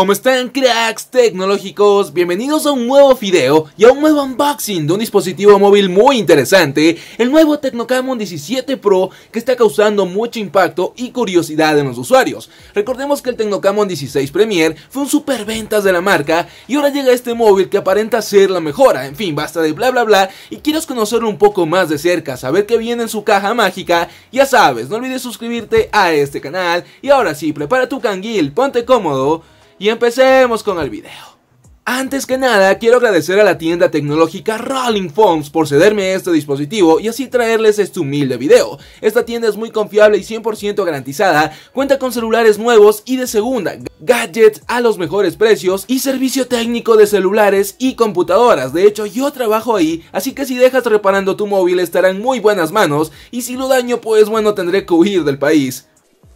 ¿Cómo están cracks tecnológicos? Bienvenidos a un nuevo video y a un nuevo unboxing de un dispositivo móvil muy interesante, el nuevo Tecnocamon 17 Pro que está causando mucho impacto y curiosidad en los usuarios. Recordemos que el Tecnocamon 16 Premier fue un super ventas de la marca y ahora llega este móvil que aparenta ser la mejora, en fin, basta de bla bla bla y quieres conocerlo un poco más de cerca, saber qué viene en su caja mágica, ya sabes, no olvides suscribirte a este canal y ahora sí, prepara tu canguil, ponte cómodo y empecemos con el video. Antes que nada, quiero agradecer a la tienda tecnológica Rolling Phones por cederme este dispositivo y así traerles este humilde video. Esta tienda es muy confiable y 100% garantizada, cuenta con celulares nuevos y de segunda, gadgets a los mejores precios y servicio técnico de celulares y computadoras. De hecho, yo trabajo ahí, así que si dejas reparando tu móvil estará en muy buenas manos y si lo daño, pues bueno, tendré que huir del país.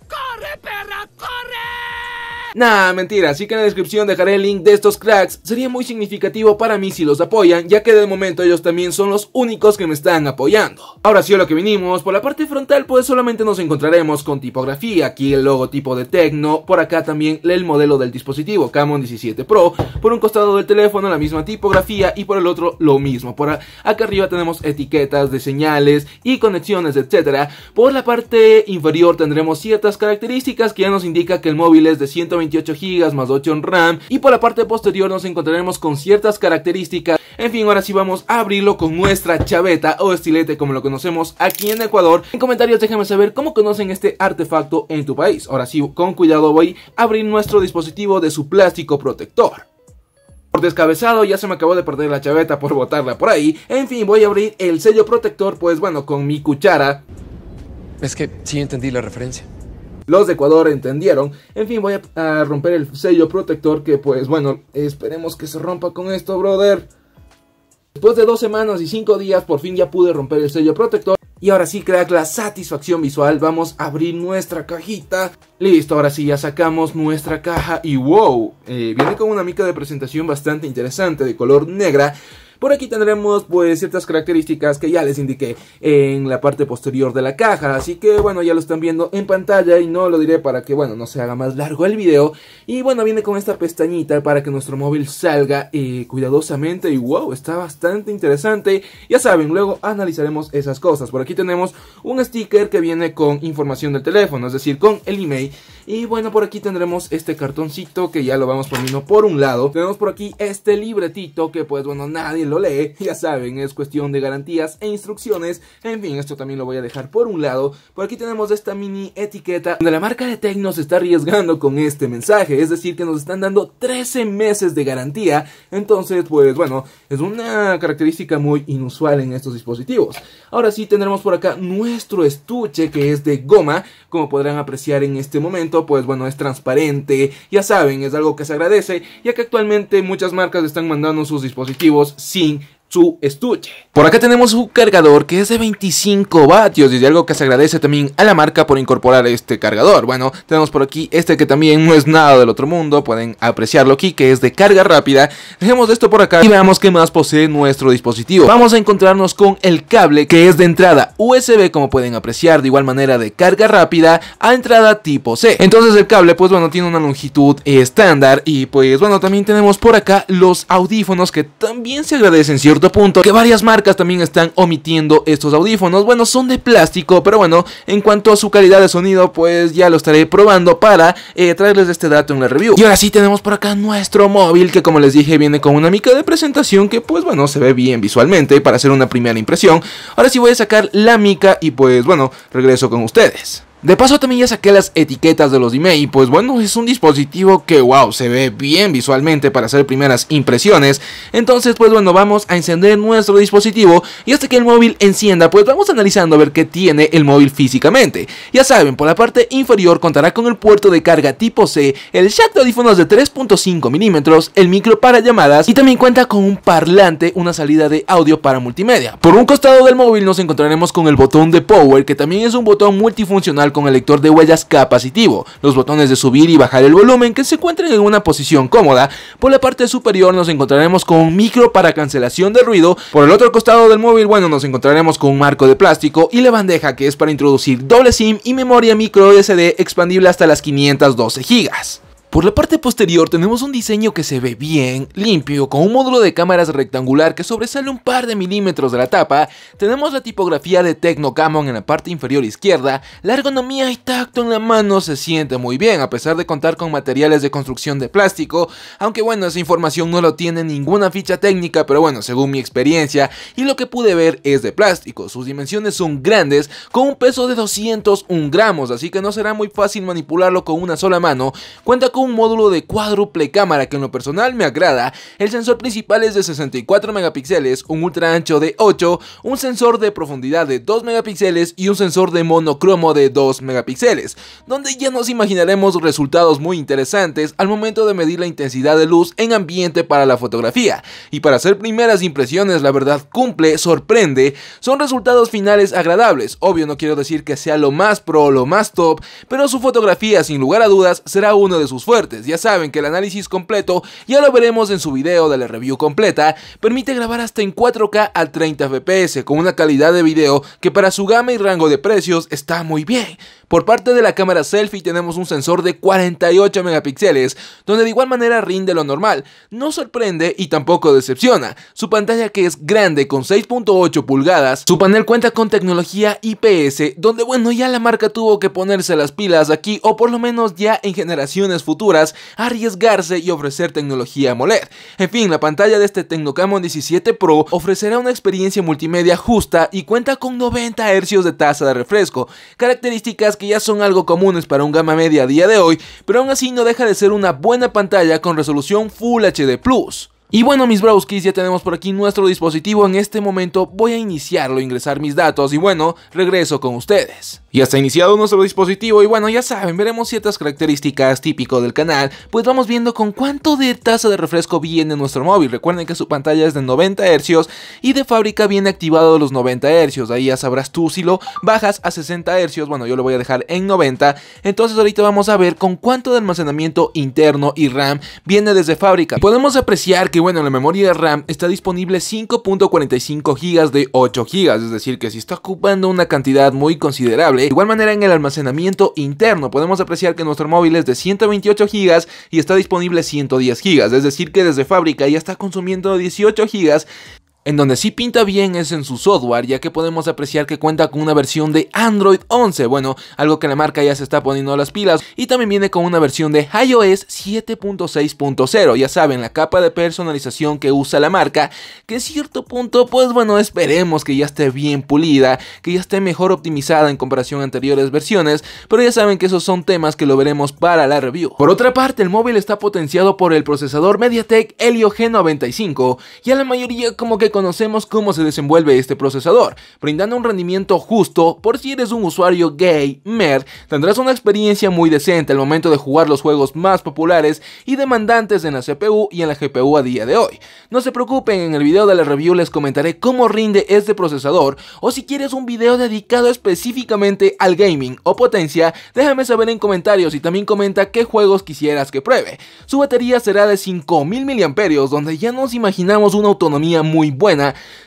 ¡Corre, perra! Nah, mentira, así que en la descripción dejaré el link de estos cracks. Sería muy significativo para mí si los apoyan, ya que de momento ellos también son los únicos que me están apoyando. Ahora sí a lo que vinimos, por la parte frontal pues solamente nos encontraremos con tipografía, aquí el logotipo de Tecno, por acá también el modelo del dispositivo, Camon 17 Pro, por un costado del teléfono la misma tipografía y por el otro lo mismo. Por acá arriba tenemos etiquetas de señales y conexiones, etcétera. Por la parte inferior tendremos ciertas características que ya nos indica que el móvil es de 120 28 GB más 8 en RAM y por la parte posterior nos encontraremos con ciertas características. En fin, ahora sí vamos a abrirlo con nuestra chaveta o estilete como lo conocemos aquí en Ecuador. En comentarios déjame saber cómo conocen este artefacto en tu país. Ahora sí, con cuidado voy a abrir nuestro dispositivo de su plástico protector. Por descabezado ya se me acabó de perder la chaveta por botarla por ahí. En fin, voy a abrir el sello protector pues bueno con mi cuchara. Es que sí entendí la referencia. Los de Ecuador entendieron. En fin, voy a, romper el sello protector que pues bueno, esperemos que se rompa con esto, brother. Después de dos semanas y cinco días, por fin ya pude romper el sello protector. Y ahora sí, crack, la satisfacción visual. Vamos a abrir nuestra cajita. Listo, ahora sí, ya sacamos nuestra caja. Y wow, eh, viene con una mica de presentación bastante interesante de color negra. Por aquí tendremos pues ciertas características que ya les indiqué en la parte posterior de la caja. Así que bueno, ya lo están viendo en pantalla y no lo diré para que bueno, no se haga más largo el video. Y bueno, viene con esta pestañita para que nuestro móvil salga eh, cuidadosamente y wow, está bastante interesante. Ya saben, luego analizaremos esas cosas. Por aquí tenemos un sticker que viene con información del teléfono, es decir, con el email. Y bueno, por aquí tendremos este cartoncito que ya lo vamos poniendo por un lado. Tenemos por aquí este libretito que pues bueno, nadie lo lee, ya saben, es cuestión de garantías e instrucciones. En fin, esto también lo voy a dejar por un lado. Por aquí tenemos esta mini etiqueta donde la marca de Tecno se está arriesgando con este mensaje. Es decir, que nos están dando 13 meses de garantía. Entonces, pues bueno, es una característica muy inusual en estos dispositivos. Ahora sí tendremos por acá nuestro estuche que es de goma. Como podrán apreciar en este momento, pues bueno, es transparente. Ya saben, es algo que se agradece, ya que actualmente muchas marcas están mandando sus dispositivos seeing su estuche. Por acá tenemos su cargador que es de 25 vatios y de algo que se agradece también a la marca por incorporar este cargador. Bueno, tenemos por aquí este que también no es nada del otro mundo, pueden apreciarlo aquí, que es de carga rápida. Dejemos esto por acá y veamos qué más posee nuestro dispositivo. Vamos a encontrarnos con el cable que es de entrada USB, como pueden apreciar, de igual manera de carga rápida a entrada tipo C. Entonces el cable, pues bueno, tiene una longitud estándar y pues bueno, también tenemos por acá los audífonos que también se agradecen, ¿cierto? punto, que varias marcas también están omitiendo estos audífonos. Bueno, son de plástico, pero bueno, en cuanto a su calidad de sonido, pues ya lo estaré probando para eh, traerles este dato en la review. Y ahora sí tenemos por acá nuestro móvil, que como les dije, viene con una mica de presentación que pues bueno, se ve bien visualmente para hacer una primera impresión. Ahora sí voy a sacar la mica y pues bueno, regreso con ustedes. De paso también ya saqué las etiquetas de los IMEI, y pues bueno, es un dispositivo que wow, se ve bien visualmente para hacer primeras impresiones. Entonces pues bueno, vamos a encender nuestro dispositivo y hasta que el móvil encienda pues vamos analizando a ver qué tiene el móvil físicamente. Ya saben, por la parte inferior contará con el puerto de carga tipo C, el jack de audífonos de 3.5 milímetros, el micro para llamadas y también cuenta con un parlante, una salida de audio para multimedia. Por un costado del móvil nos encontraremos con el botón de power que también es un botón multifuncional con el lector de huellas capacitivo, los botones de subir y bajar el volumen que se encuentren en una posición cómoda. Por la parte superior nos encontraremos con un micro para cancelación de ruido. Por el otro costado del móvil, bueno, nos encontraremos con un marco de plástico y la bandeja que es para introducir doble SIM y memoria micro SD expandible hasta las 512 GB. Por la parte posterior tenemos un diseño que se ve bien, limpio, con un módulo de cámaras rectangular que sobresale un par de milímetros de la tapa, tenemos la tipografía de Tecno Camon en la parte inferior izquierda, la ergonomía y tacto en la mano se siente muy bien a pesar de contar con materiales de construcción de plástico, aunque bueno esa información no lo tiene ninguna ficha técnica pero bueno según mi experiencia y lo que pude ver es de plástico, sus dimensiones son grandes con un peso de 201 gramos así que no será muy fácil manipularlo con una sola mano, cuenta con un módulo de cuádruple cámara que en lo personal me agrada. El sensor principal es de 64 megapíxeles, un ultra ancho de 8, un sensor de profundidad de 2 megapíxeles y un sensor de monocromo de 2 megapíxeles, donde ya nos imaginaremos resultados muy interesantes al momento de medir la intensidad de luz en ambiente para la fotografía. Y para hacer primeras impresiones, la verdad cumple, sorprende, son resultados finales agradables. Obvio, no quiero decir que sea lo más pro, lo más top, pero su fotografía, sin lugar a dudas, será uno de sus fuertes ya saben que el análisis completo, ya lo veremos en su video de la review completa, permite grabar hasta en 4K a 30 fps con una calidad de video que para su gama y rango de precios está muy bien. Por parte de la cámara selfie tenemos un sensor de 48 megapíxeles, donde de igual manera rinde lo normal, no sorprende y tampoco decepciona. Su pantalla que es grande con 6.8 pulgadas, su panel cuenta con tecnología IPS, donde bueno ya la marca tuvo que ponerse las pilas aquí o por lo menos ya en generaciones futuras arriesgarse y ofrecer tecnología AMOLED. En fin, la pantalla de este Tecnocamon 17 Pro ofrecerá una experiencia multimedia justa y cuenta con 90 Hz de tasa de refresco, características que ya son algo comunes para un gama media a día de hoy, pero aún así no deja de ser una buena pantalla con resolución Full HD Plus. Y bueno mis browskis, ya tenemos por aquí nuestro dispositivo, en este momento voy a iniciarlo, ingresar mis datos y bueno, regreso con ustedes. Ya hasta iniciado nuestro dispositivo y bueno, ya saben, veremos ciertas características típico del canal, pues vamos viendo con cuánto de tasa de refresco viene nuestro móvil. Recuerden que su pantalla es de 90 Hz y de fábrica viene activado los 90 Hz, ahí ya sabrás tú si lo bajas a 60 Hz, bueno, yo lo voy a dejar en 90. Entonces ahorita vamos a ver con cuánto de almacenamiento interno y RAM viene desde fábrica. Podemos apreciar que bueno, la memoria RAM está disponible 5.45 GB de 8 GB, es decir, que si está ocupando una cantidad muy considerable de igual manera en el almacenamiento interno podemos apreciar que nuestro móvil es de 128 GB y está disponible 110 GB, es decir que desde fábrica ya está consumiendo 18 GB en donde sí pinta bien es en su software, ya que podemos apreciar que cuenta con una versión de Android 11, bueno, algo que la marca ya se está poniendo a las pilas, y también viene con una versión de iOS 7.6.0, ya saben, la capa de personalización que usa la marca, que en cierto punto, pues bueno, esperemos que ya esté bien pulida, que ya esté mejor optimizada en comparación a anteriores versiones, pero ya saben que esos son temas que lo veremos para la review. Por otra parte, el móvil está potenciado por el procesador MediaTek Helio G95, y a la mayoría como que conocemos cómo se desenvuelve este procesador, brindando un rendimiento justo por si eres un usuario gay, mer, tendrás una experiencia muy decente al momento de jugar los juegos más populares y demandantes en la CPU y en la GPU a día de hoy. No se preocupen, en el video de la review les comentaré cómo rinde este procesador o si quieres un video dedicado específicamente al gaming o potencia, déjame saber en comentarios y también comenta qué juegos quisieras que pruebe. Su batería será de 5000 mAh, donde ya nos imaginamos una autonomía muy buena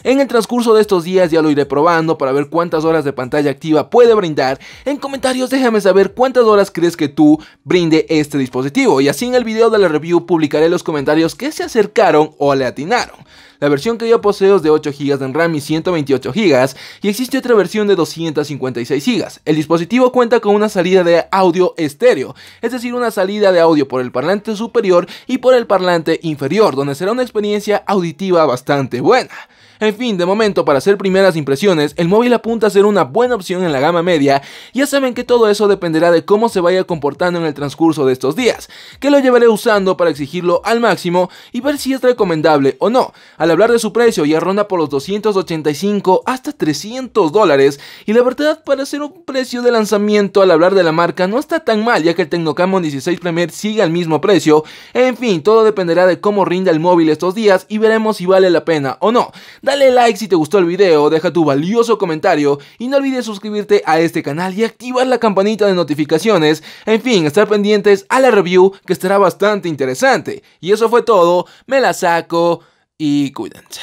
en el transcurso de estos días ya lo iré probando para ver cuántas horas de pantalla activa puede brindar. En comentarios déjame saber cuántas horas crees que tú brinde este dispositivo y así en el video de la review publicaré los comentarios que se acercaron o le atinaron. La versión que yo poseo es de 8 GB de RAM y 128 GB y existe otra versión de 256 GB. El dispositivo cuenta con una salida de audio estéreo, es decir, una salida de audio por el parlante superior y por el parlante inferior, donde será una experiencia auditiva bastante buena. En fin, de momento para hacer primeras impresiones, el móvil apunta a ser una buena opción en la gama media, ya saben que todo eso dependerá de cómo se vaya comportando en el transcurso de estos días, que lo llevaré usando para exigirlo al máximo y ver si es recomendable o no. Al hablar de su precio ya ronda por los 285 hasta 300 dólares y la verdad para ser un precio de lanzamiento al hablar de la marca no está tan mal ya que el Tecnocamon 16 Premier sigue al mismo precio. En fin, todo dependerá de cómo rinda el móvil estos días y veremos si vale la pena o no. Dale like si te gustó el video, deja tu valioso comentario y no olvides suscribirte a este canal y activar la campanita de notificaciones. En fin, estar pendientes a la review que estará bastante interesante. Y eso fue todo, me la saco y cuídense.